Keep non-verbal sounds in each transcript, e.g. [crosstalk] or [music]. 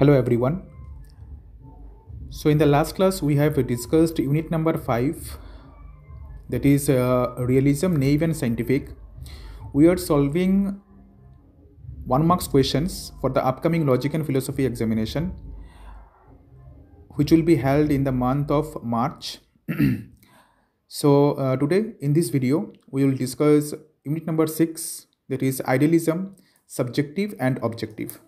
Hello everyone. So in the last class we have discussed unit number 5 that is uh, realism, naive and scientific. We are solving one marks questions for the upcoming logic and philosophy examination which will be held in the month of March. [clears throat] so uh, today in this video we will discuss unit number 6 that is idealism, subjective and objective.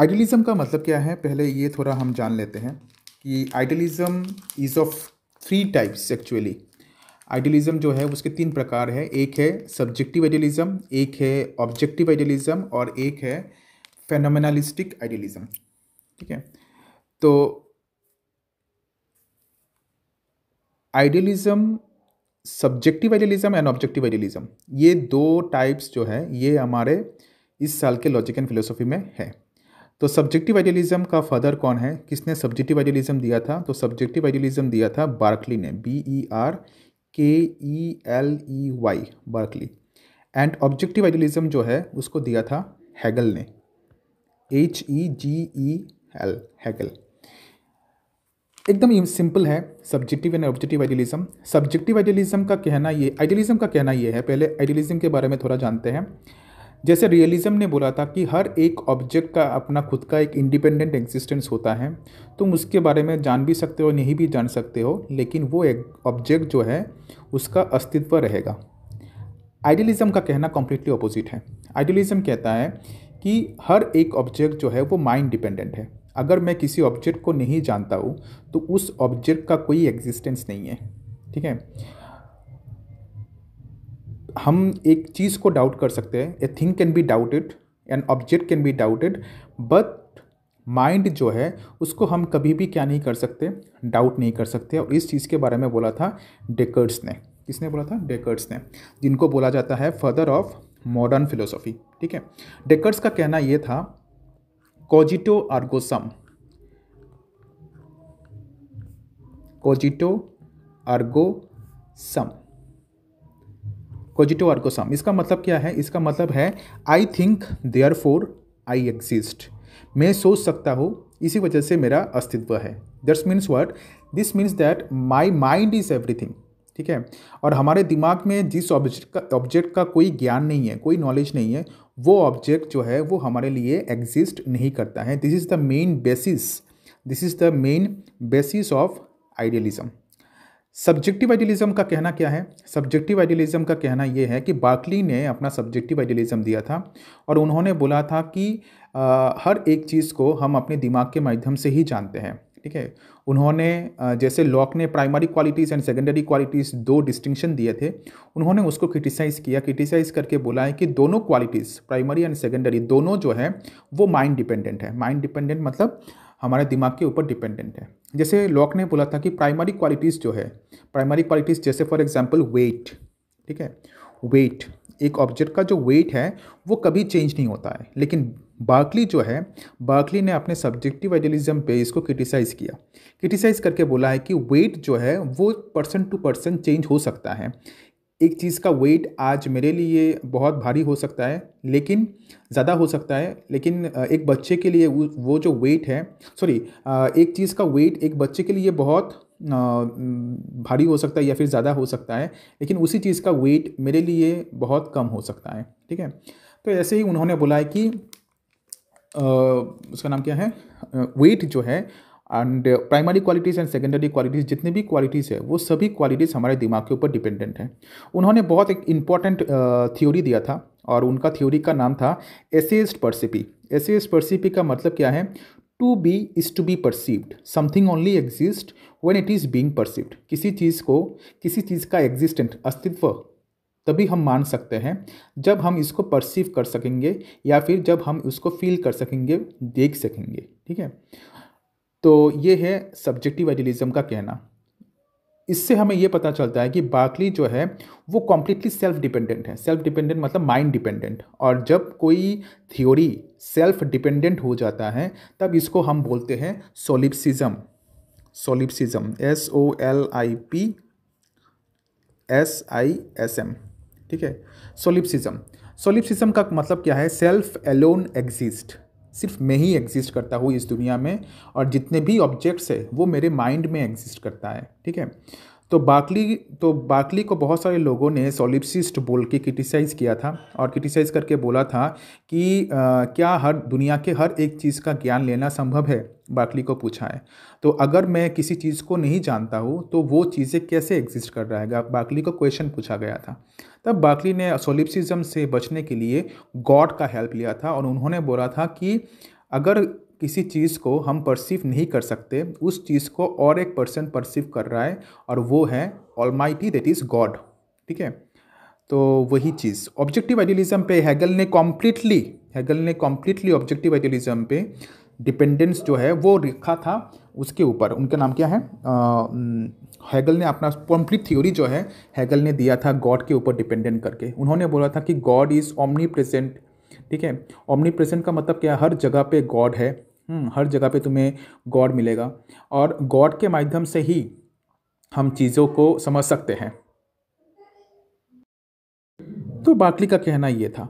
Idealism का मतलब क्या है पहले ये थोड़ा हम जान लेते हैं कि idealism is of three types actually idealism जो है उसके तीन प्रकार है एक है सब्जेक्टिव आइडियलिज्म एक है ऑब्जेक्टिव आइडियलिज्म और एक है फेनोमेनालिस्टिक आइडियलिज्म ठीक है तो idealism subjective idealism and objective idealism ये दो टाइप्स जो है ये हमारे इस साल के लॉजिक एंड फिलोसफी में है तो सब्जेक्टिव आइडियलिज्म का फादर कौन है किसने सब्जेक्टिव आइडियलिज्म दिया था तो सब्जेक्टिव आइडियलिज्म दिया था बार्कली ने B E R K E L E Y Berkeley and objective idealism जो है उसको दिया था हैगल ने H E G E L Hegel एकदम सिंपल है subjective and objective idealism subjective idealism का कहना ये आइडियलिज्म का कहना ये है पहले आइडियलिज्म के बारे में थोड़ा जानते हैं जैसे रियलिज़्म ने बोला था कि हर एक ऑब्जेक्ट का अपना खुद का एक इंडिपेंडेंट एग्जिस्टेंस होता है तुम उसके बारे में जान भी सकते हो नहीं भी जान सकते हो लेकिन वो एक ऑब्जेक्ट जो है उसका अस्तित्व रहेगा आइडियलिज्म का कहना कम्प्लीटली अपोजिट है आइडियलिज्म कहता है कि हर एक ऑब्जेक्ट जो है वो माइंड डिपेंडेंट है अगर मैं किसी ऑब्जेक्ट को नहीं जानता हूँ तो उस ऑब्जेक्ट का कोई एग्जिस्टेंस नहीं है ठीक है हम एक चीज़ को डाउट कर सकते हैं a thing can be doubted an object can be doubted but mind जो है उसको हम कभी भी क्या नहीं कर सकते डाउट नहीं कर सकते और इस चीज़ के बारे में बोला था डेकर्स ने किसने बोला था डेकर्स ने जिनको बोला जाता है फादर ऑफ मॉडर्न फिलोसॉफी ठीक है डेकर्स का कहना यह था कोजिटो आर्गोसम कोजिटो आर्गोसम पॉजिटिव को सम इसका मतलब क्या है इसका मतलब है I think therefore I exist मैं सोच सकता हूँ इसी वजह से मेरा अस्तित्व है that's means word this means that my mind is everything ठीक है और हमारे दिमाग में जिस ऑब्जेक्ट का ऑब्जेक्ट का कोई ज्ञान नहीं है कोई नॉलेज नहीं है वो ऑब्जेक्ट जो है वो हमारे लिए एग्जिस्ट नहीं करता है this is the main basis this is the main basis of idealism subjective idealism का कहना क्या है सब्जेक्टिव आइडियलिज्म का कहना यह है कि बाकली ने अपना सब्जेक्टिव आइडियलिज्म दिया था और उन्होंने बोला था कि आ, हर एक चीज़ को हम अपने दिमाग के माध्यम से ही जानते हैं ठीक है उन्होंने जैसे लॉक ने primary qualities and secondary qualities दो डिस्टिंक्शन दिए थे उन्होंने उसको क्रिटिसाइज़ किया क्रिटिसाइज़ करके बोला है कि दोनों क्वालिटीज़ प्राइमरी एंड सेकेंडरी दोनों जो है वो माइंड डिपेंडेंट है माइंड डिपेंडेंट मतलब हमारे दिमाग के ऊपर डिपेंडेंट है जैसे लॉक ने बोला था कि प्राइमरी क्वालिटीज़ जो है प्राइमरी क्वालिटीज़ जैसे फॉर एग्जाम्पल वेट ठीक है वेट एक ऑब्जेक्ट का जो वेट है वो कभी चेंज नहीं होता है लेकिन बाकली जो है बाकली ने अपने सब्जेक्टिव आइडियलिज्म पे इसको क्रिटिसाइज़ किया क्रिटिसाइज़ करके बोला है कि वेट जो है वो पर्सन टू पर्सन चेंज हो सकता है एक चीज़ का वेट आज मेरे लिए बहुत भारी हो सकता है लेकिन ज़्यादा हो सकता है लेकिन एक बच्चे के लिए वो जो वेट है सॉरी एक चीज़ का वेट एक बच्चे के लिए बहुत भारी हो सकता है या फिर ज़्यादा हो सकता है लेकिन उसी चीज़ का वेट मेरे लिए बहुत कम हो सकता है ठीक है तो ऐसे ही उन्होंने बोला है कि आ, उसका नाम क्या है वेट जो है and primary qualities and secondary qualities जितनी भी क्वालिटीज़ है वो सभी क्वालिटीज़ हमारे दिमाग के ऊपर डिपेंडेंट हैं उन्होंने बहुत एक इम्पॉर्टेंट थ्योरी uh, दिया था और उनका थ्योरी का नाम था एसेस्ट परसिपी एसेस्ट परसिपी का मतलब क्या है to be is to be perceived something only exist when it is being perceived किसी चीज़ को किसी चीज़ का एग्जिस्टेंट अस्तित्व तभी हम मान सकते हैं जब हम इसको परसीव कर सकेंगे या फिर जब हम उसको फील कर सकेंगे देख सकेंगे ठीक है तो ये है सब्जेक्टिव आइडियलिज्म का कहना इससे हमें यह पता चलता है कि बाकली जो है वो कम्प्लीटली सेल्फ डिपेंडेंट है सेल्फ डिपेंडेंट मतलब माइंड डिपेंडेंट और जब कोई थ्योरी सेल्फ डिपेंडेंट हो जाता है तब इसको हम बोलते हैं solipsism solipsism S O L I P S I S M ठीक है सोलिप्सिज्म सोलिप्सिज्म का मतलब क्या है सेल्फ एलोन एग्जिस्ट सिर्फ मैं ही एग्जिस्ट करता हूँ इस दुनिया में और जितने भी ऑब्जेक्ट्स है वो मेरे माइंड में एग्जिस्ट करता है ठीक है तो बाकली तो बाकली को बहुत सारे लोगों ने सोलिपसिस्ट बोल के क्रिटिसाइज़ किया था और क्रिटिसाइज़ करके बोला था कि आ, क्या हर दुनिया के हर एक चीज़ का ज्ञान लेना संभव है बाकली को पूछा है तो अगर मैं किसी चीज़ को नहीं जानता हूँ तो वो चीज़ें कैसे एग्जिस्ट कर रहा है बाकली को क्वेश्चन पूछा गया था तब बाकली ने सोलिप्सिज्म से बचने के लिए गॉड का हेल्प लिया था और उन्होंने बोला था कि अगर किसी चीज़ को हम परसीव नहीं कर सकते उस चीज़ को और एक पर्सन परसीव कर रहा है और वो है ऑलमाइटी दैट इज़ गॉड ठीक है तो वही चीज़ ऑब्जेक्टिव आइडियलिज्म पे हैगल ने कॉम्प्लीटली हैगल ने कॉम्प्लीटली ऑब्जेक्टिव आइडियलिज्म पे डिपेंडेंस जो है वो रखा था उसके ऊपर उनका नाम क्या है हैगल ने अपना कॉम्प्लीट थ्योरी जो है हैगल ने दिया था गॉड के ऊपर डिपेंडेंट करके उन्होंने बोला था कि गॉड इज़ ऑमनी प्रेजेंट ठीक है ओमनी प्रेजेंट का मतलब क्या हर जगह पे गॉड है हम्म, हर जगह पे तुम्हें गॉड मिलेगा और गॉड के माध्यम से ही हम चीज़ों को समझ सकते हैं तो बाकली का कहना ये था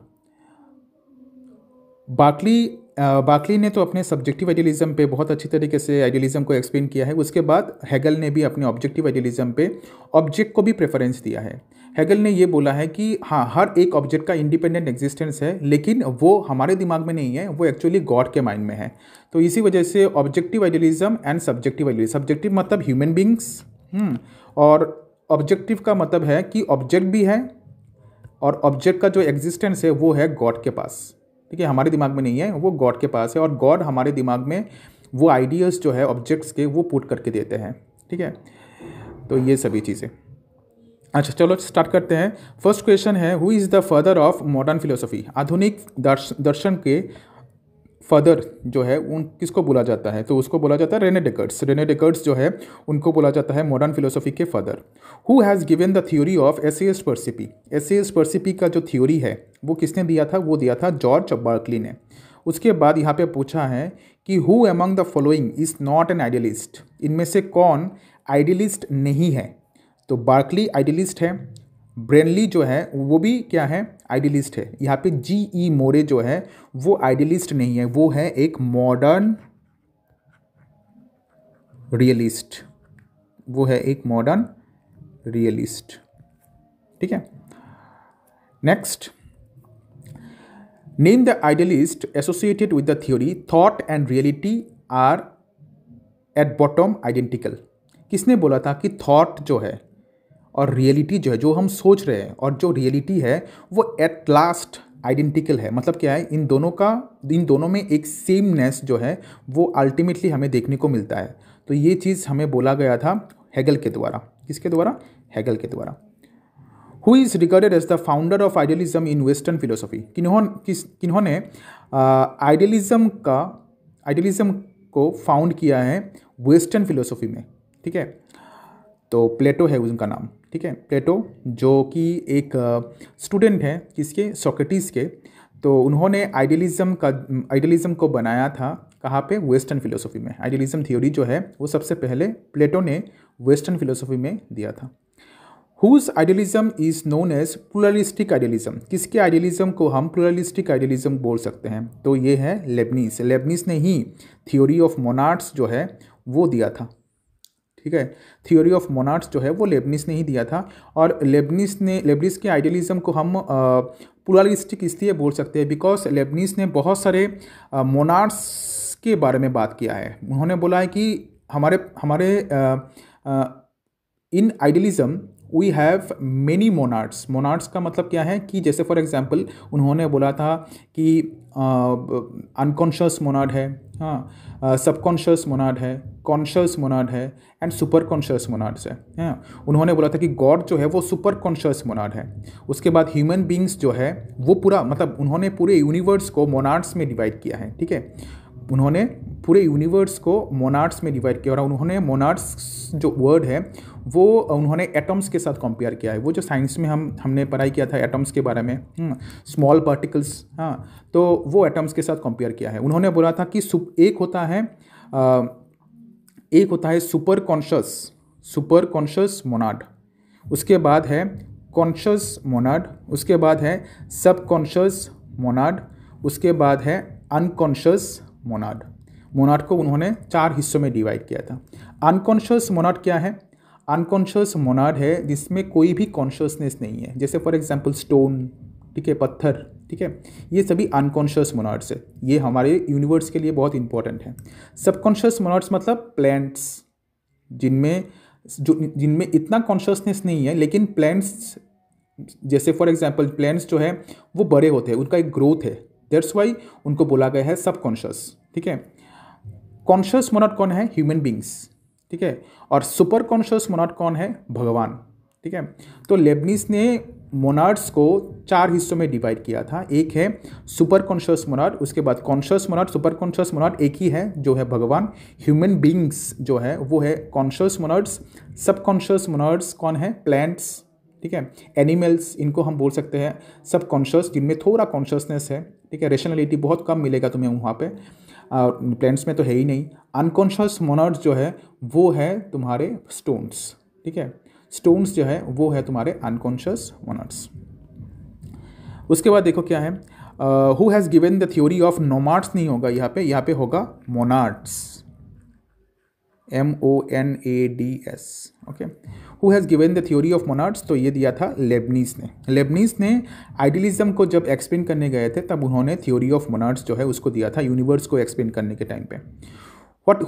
बाकली बाकली ने तो अपने सब्जेक्टिव आइडियलिज्म पे बहुत अच्छी तरीके से आइडियलिज्म को एक्सप्लेन किया है उसके बाद हैगल ने भी अपने ऑब्जेक्टिव आइडियलिज्म पे ऑब्जेक्ट को भी प्रेफरेंस दिया है हैगल ने ये बोला है कि हाँ हर एक ऑब्जेक्ट का इंडिपेंडेंट एग्जिस्टेंस है लेकिन वो हमारे दिमाग में नहीं है वो एक्चुअली गॉड के माइंड में है तो इसी वजह से objective idealism and subjective idealism subjective मतलब ह्यूमन बींग्स और ऑब्जेक्टिव का मतलब है कि ऑब्जेक्ट भी है और ऑब्जेक्ट का जो एग्जिस्टेंस है वो है गॉड के पास ठीक है हमारे दिमाग में नहीं है वो गॉड के पास है और गॉड हमारे दिमाग में वो आइडियाज़ जो है ऑब्जेक्ट्स के वो पुट करके देते हैं ठीक है तो ये सभी चीज़ें अच्छा चलो स्टार्ट करते हैं फर्स्ट क्वेश्चन है who is the father of modern philosophy आधुनिक दर्श दर्शन के फादर जो है उन किसको बोला जाता है तो उसको बोला जाता है रेने डेकर्ट्स रेने डेकर्ट्स जो है उनको बोला जाता है मॉडर्न फिलोसफी के father who has given the theory of esse est percipi esse est percipi का जो थ्योरी है वो किसने दिया था वो दिया था जॉर्ज बार्कली ने उसके बाद यहाँ पे पूछा है कि who among the following is not an idealist इनमें से कौन आइडियलिस्ट नहीं है तो बार्कली आइडियलिस्ट है ब्रेनली जो है वो भी क्या है आइडियलिस्ट है यहाँ पे जी ई मोरे जो है वो आइडियलिस्ट नहीं है वो है एक मॉडर्न रियलिस्ट वो है एक मॉडर्न रियलिस्ट ठीक है next name the idealist associated with the theory thought and reality are at bottom identical किसने बोला था कि थॉट जो है और रियलिटी जो है जो हम सोच रहे हैं और जो रियलिटी है वो एट लास्ट आइडेंटिकल है मतलब क्या है इन दोनों का इन दोनों में एक सेमनेस जो है वो अल्टीमेटली हमें देखने को मिलता है तो ये चीज़ हमें बोला गया था हैगल के द्वारा किसके द्वारा हैगल के द्वारा who is recorded as the founder of idealism in western philosophy किन्हों किस किन्होंने आइडियलिज्म का आइडियलिज्म को फाउंड किया है वेस्टर्न फिलोसफी में ठीक है तो प्लेटो है उनका नाम ठीक है प्लेटो जो कि एक स्टूडेंट है किसके सोकेटिस के तो उन्होंने आइडियलिज्म का आइडियलिज्म को बनाया था कहाँ पे वेस्टर्न फिलोसफी में आइडियलिज्म थ्योरी जो है वो सबसे पहले प्लेटो ने वेस्टर्न फिलोसफी में दिया था whose idealism is known as pluralistic idealism किसके आइडियलिज्म को हम प्लुरलिस्टिक आइडियलिज्म बोल सकते हैं तो ये है लेबनीस लेबनीस ने ही थ्योरी ऑफ मोनार्ट्स जो है वो दिया था ठीक है थियोरी ऑफ मोनार्ट्स जो है वो लेबनिस ने ही दिया था और लेबनिस ने लेबनिस के आइडियलिज्म को हम पुरालिस्टिक इसलिए बोल सकते हैं बिकॉज लेबनिस ने बहुत सारे मोनार्ट्स के बारे में बात किया है उन्होंने बोला है कि हमारे हमारे आ, आ, in idealism we have many monads monads का मतलब क्या है कि जैसे फॉर एग्जांपल उन्होंने बोला था कि अनकॉन्शियस मोनाड है हाँ सबकॉन्शियस मोनाड है कॉन्शियस मोनाड है एंड सुपर कॉन्शियस मोनार्ड्स है हाँ उन्होंने बोला था कि गॉड जो है वो सुपर कॉन्शियस मोनाड है उसके बाद ह्यूमन बींग्स जो है वो पूरा मतलब उन्होंने पूरे यूनिवर्स को मोनार्ट्स में डिवाइड किया है ठीक है उन्होंने पूरे यूनिवर्स को मोनार्ट्स में डिवाइड किया और उन्होंने मोनार्ट्स जो वर्ड है वो उन्होंने एटम्स के साथ कंपेयर किया है वो जो साइंस में हम हमने पढ़ाई किया था एटम्स के बारे में स्मॉल हम्म, पार्टिकल्स हाँ तो वो एटम्स के साथ कंपेयर किया है उन्होंने बोला था कि एक होता है आ, एक होता है super conscious super conscious monad उसके बाद है कॉन्शस मोनाड उसके बाद है सब कॉन्शस मोनाड उसके बाद है अनकॉन्शस मोनाड मोनाट को उन्होंने चार हिस्सों में डिवाइड किया था अनकॉन्शियस मोनाट क्या है अनकॉन्शियस मोनाड है जिसमें कोई भी कॉन्शियसनेस नहीं है जैसे फॉर एग्जाम्पल स्टोन ठीक है पत्थर ठीक है ये सभी अनकॉन्शियस मोनाड्स है ये हमारे यूनिवर्स के लिए बहुत इंपॉर्टेंट है सबकॉन्शियस मोनाड्स मतलब प्लांट्स जिनमें जो जिनमें इतना कॉन्शियसनेस नहीं है लेकिन प्लान्ट जैसे फॉर एग्जाम्पल प्लान्ट जो है वो बड़े होते हैं उनका एक ग्रोथ है दैट्स वाई उनको बोला गया है सबकॉन्शियस ठीक है कॉन्शियस मोनॉट कौन है ह्यूमन बींग्स ठीक है और सुपर कॉन्शियस मोनाट कौन है भगवान ठीक है तो लेबनीस ने मोनार्ड्स को चार हिस्सों में डिवाइड किया था एक है सुपर कॉन्शियस मोनार्ट उसके बाद conscious monad super conscious monad एक ही है जो है भगवान ह्यूमन बींग्स जो है वो है कॉन्शियस मोनाड्स सब कॉन्शियस मोनार्ड्स कौन है प्लांट्स ठीक है एनिमल्स इनको हम बोल सकते हैं सब कॉन्शियस जिनमें थोड़ा कॉन्शियसनेस है ठीक है रेशनलिटी बहुत कम मिलेगा तुम्हें वहाँ पर प्लैनेट्स में तो है ही नहीं अनकॉन्शियस मोनार्ड जो है वो है तुम्हारे स्टोन्स ठीक है स्टोन्स जो है वो है तुम्हारे अनकॉन्शियस मोनर्स उसके बाद देखो क्या है who has given the theory of monads नहीं होगा यहाँ पे यहाँ पे होगा monads M O N A D S okay who has given the theory of monads तो ये दिया था लेबनीस ने लेबनीस ने आइडियलिज्म को जब एक्सप्लेन करने गए थे तब उन्होंने थ्योरी ऑफ मोनार्ट्स जो है उसको दिया था यूनिवर्स को एक्सप्लेन करने के टाइम पे what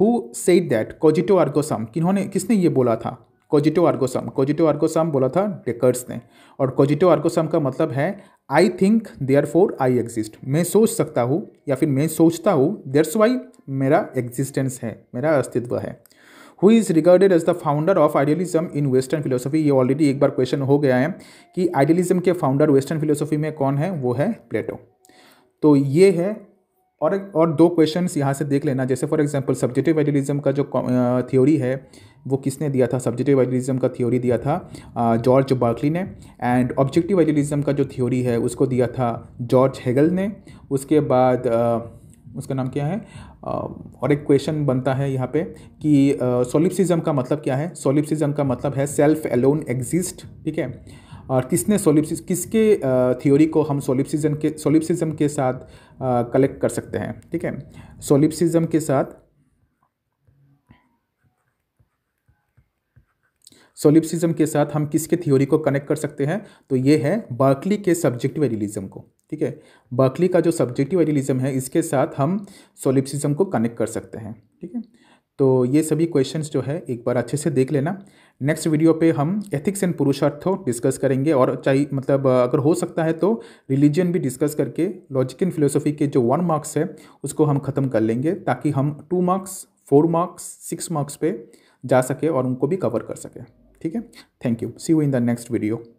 who said that cogito ergo sum किन्होंने किसने ये बोला था कोजिटो आर्गोसम कोजिटो आर्गोसम बोला था डेकर्स ने और कोजिटो आर्गोसम का मतलब है I think therefore I exist मैं सोच सकता हूँ या फिर मैं सोचता हूँ देट्स वाई मेरा एग्जिस्टेंस है मेरा अस्तित्व है who is regarded as the founder of idealism in western philosophy ये ऑलरेडी एक बार क्वेश्चन हो गया है कि आइडियलिज्म के फाउंडर वेस्टर्न फिलोसफी में कौन है वो है प्लेटो तो ये है और और दो क्वेश्चंस यहाँ से देख लेना जैसे फॉर एग्जांपल सब्जेक्टिव आइडियलिज्म का जो थ्योरी है वो किसने दिया था सब्जेक्टिव आइडियलिज्म का थ्योरी दिया था जॉर्ज बर्कली ने एंड ऑब्जेक्टिव आइडियलिज्म का जो थ्योरी है उसको दिया था जॉर्ज हेगल ने उसके बाद उसका नाम क्या है और एक क्वेश्चन बनता है यहाँ पे कि सोलिप्सिज्म का मतलब क्या है सोलिप्सिज्म का मतलब है सेल्फ अलोन एग्जिस्ट ठीक है और किसने सोलिप्सिस किसके थ्योरी को हम सोलिप्सिज्म के सोलिपसिज्म के साथ कलेक्ट कर सकते हैं ठीक है सोलिप्सिज्म के साथ सोलिपसिज्म के साथ हम किसके थ्योरी को कनेक्ट कर सकते हैं तो ये है बर्कली के सब्जेक्टिव एरिलिज्म को ठीक है बर्कली का जो सब्जेक्टिव एरिलिज्म है इसके साथ हम सोलिपसिज्म को कनेक्ट कर सकते हैं ठीक है तो ये सभी क्वेश्चंस जो है एक बार अच्छे से देख लेना नेक्स्ट वीडियो पे हम एथिक्स एंड पुरुषार्थों डिस्कस करेंगे और चाहे मतलब अगर हो सकता है तो रिलीजन भी डिस्कस करके लॉजिक एंड फिलोसफी के जो वन मार्क्स है उसको हम ख़त्म कर लेंगे ताकि हम two marks four marks six marks पे जा सके और उनको भी कवर कर सकें ठीक है thank you see you in the next video